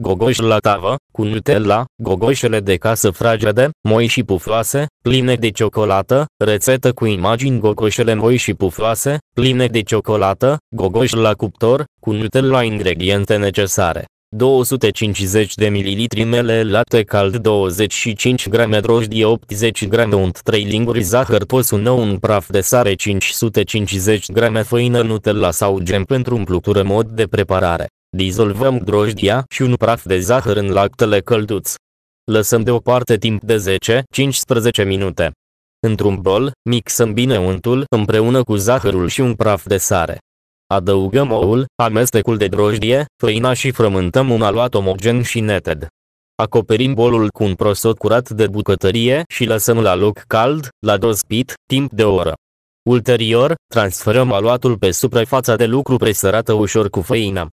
Gogoș la tavă, cu Nutella, gogoșele de casă fragede, moi și pufoase, pline de ciocolată, rețetă cu imagini gogoșele moi și pufoase, pline de ciocolată, gogoș la cuptor, cu Nutella ingrediente necesare. 250 de ml mele lapte cald 25 g drojdie 80 g unt 3 linguri zahăr tosun un praf de sare 550 g făină Nutella sau gem pentru umplutură mod de preparare Dizolvăm drojdia și un praf de zahăr în lactele călduț. Lăsăm deoparte timp de 10-15 minute. Într-un bol, mixăm bine untul împreună cu zahărul și un praf de sare. Adăugăm oul, amestecul de drojdie, făina și frământăm un aluat omogen și neted. Acoperim bolul cu un prosot curat de bucătărie și lăsăm la loc cald, la dospit, timp de o oră. Ulterior, transferăm aluatul pe suprafața de lucru presărată ușor cu făină.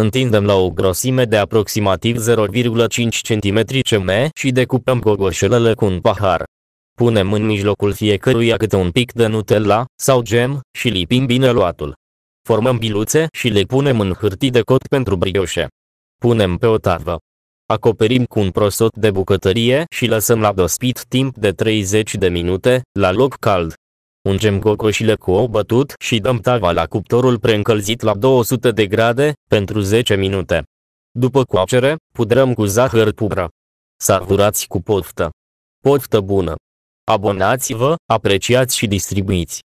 Întindem la o grosime de aproximativ 0,5 cm cm și decupăm gogoșelele cu un pahar. Punem în mijlocul fiecăruia câte un pic de Nutella sau gem și lipim bine luatul. Formăm biluțe și le punem în hârtii de cot pentru brioșe. Punem pe o tavă. Acoperim cu un prosot de bucătărie și lăsăm la dospit timp de 30 de minute, la loc cald. Ungem cocoșile cu ou bătut și dăm tava la cuptorul preîncălzit la 200 de grade, pentru 10 minute. După coacere, pudrăm cu zahăr pudră. Savurați cu poftă. Poftă bună! Abonați-vă, apreciați și distribuiți!